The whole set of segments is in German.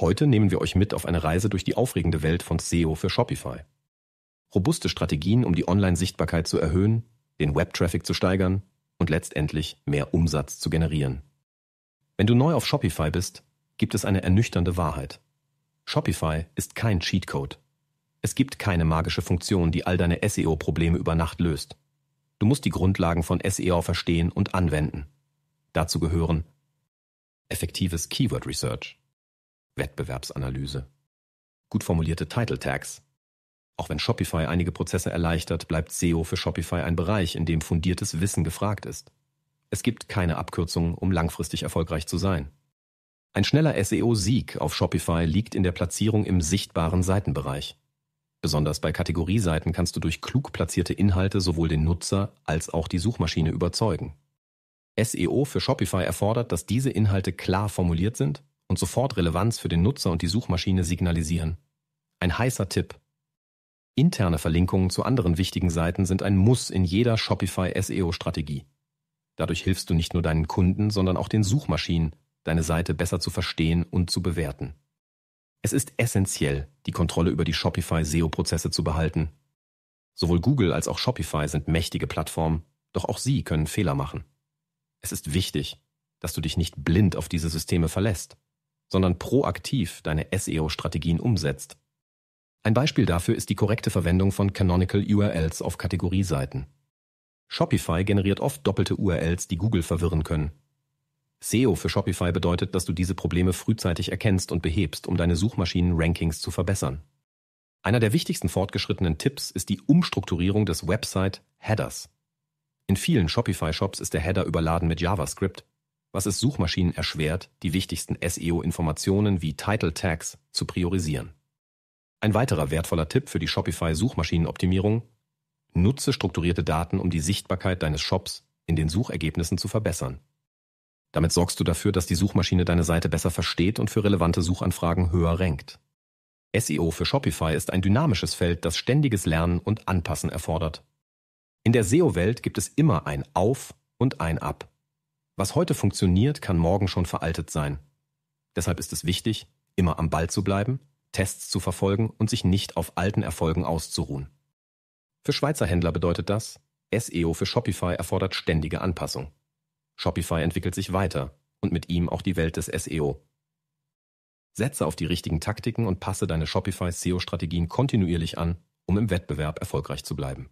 Heute nehmen wir euch mit auf eine Reise durch die aufregende Welt von SEO für Shopify. Robuste Strategien, um die Online-Sichtbarkeit zu erhöhen, den Web-Traffic zu steigern und letztendlich mehr Umsatz zu generieren. Wenn du neu auf Shopify bist, gibt es eine ernüchternde Wahrheit. Shopify ist kein Cheatcode. Es gibt keine magische Funktion, die all deine SEO-Probleme über Nacht löst. Du musst die Grundlagen von SEO verstehen und anwenden. Dazu gehören effektives Keyword Research, Wettbewerbsanalyse. Gut formulierte Title Tags. Auch wenn Shopify einige Prozesse erleichtert, bleibt SEO für Shopify ein Bereich, in dem fundiertes Wissen gefragt ist. Es gibt keine Abkürzungen, um langfristig erfolgreich zu sein. Ein schneller SEO-Sieg auf Shopify liegt in der Platzierung im sichtbaren Seitenbereich. Besonders bei Kategorieseiten kannst du durch klug platzierte Inhalte sowohl den Nutzer als auch die Suchmaschine überzeugen. SEO für Shopify erfordert, dass diese Inhalte klar formuliert sind, und sofort Relevanz für den Nutzer und die Suchmaschine signalisieren. Ein heißer Tipp. Interne Verlinkungen zu anderen wichtigen Seiten sind ein Muss in jeder Shopify SEO-Strategie. Dadurch hilfst du nicht nur deinen Kunden, sondern auch den Suchmaschinen, deine Seite besser zu verstehen und zu bewerten. Es ist essentiell, die Kontrolle über die Shopify SEO-Prozesse zu behalten. Sowohl Google als auch Shopify sind mächtige Plattformen, doch auch sie können Fehler machen. Es ist wichtig, dass du dich nicht blind auf diese Systeme verlässt sondern proaktiv deine SEO-Strategien umsetzt. Ein Beispiel dafür ist die korrekte Verwendung von Canonical URLs auf Kategorieseiten. Shopify generiert oft doppelte URLs, die Google verwirren können. SEO für Shopify bedeutet, dass du diese Probleme frühzeitig erkennst und behebst, um deine Suchmaschinen-Rankings zu verbessern. Einer der wichtigsten fortgeschrittenen Tipps ist die Umstrukturierung des Website-Headers. In vielen Shopify-Shops ist der Header überladen mit JavaScript, was es Suchmaschinen erschwert, die wichtigsten SEO-Informationen wie Title Tags zu priorisieren. Ein weiterer wertvoller Tipp für die Shopify-Suchmaschinenoptimierung Nutze strukturierte Daten, um die Sichtbarkeit deines Shops in den Suchergebnissen zu verbessern. Damit sorgst du dafür, dass die Suchmaschine deine Seite besser versteht und für relevante Suchanfragen höher rankt. SEO für Shopify ist ein dynamisches Feld, das ständiges Lernen und Anpassen erfordert. In der SEO-Welt gibt es immer ein Auf und ein Ab. Was heute funktioniert, kann morgen schon veraltet sein. Deshalb ist es wichtig, immer am Ball zu bleiben, Tests zu verfolgen und sich nicht auf alten Erfolgen auszuruhen. Für Schweizer Händler bedeutet das, SEO für Shopify erfordert ständige Anpassung. Shopify entwickelt sich weiter und mit ihm auch die Welt des SEO. Setze auf die richtigen Taktiken und passe deine Shopify SEO-Strategien kontinuierlich an, um im Wettbewerb erfolgreich zu bleiben.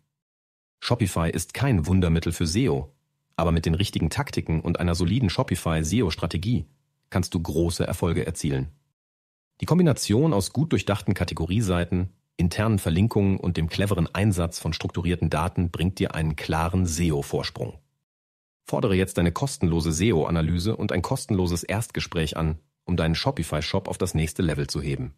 Shopify ist kein Wundermittel für SEO, aber mit den richtigen Taktiken und einer soliden Shopify-SEO-Strategie kannst du große Erfolge erzielen. Die Kombination aus gut durchdachten Kategorieseiten, internen Verlinkungen und dem cleveren Einsatz von strukturierten Daten bringt dir einen klaren SEO-Vorsprung. Fordere jetzt deine kostenlose SEO-Analyse und ein kostenloses Erstgespräch an, um deinen Shopify-Shop auf das nächste Level zu heben.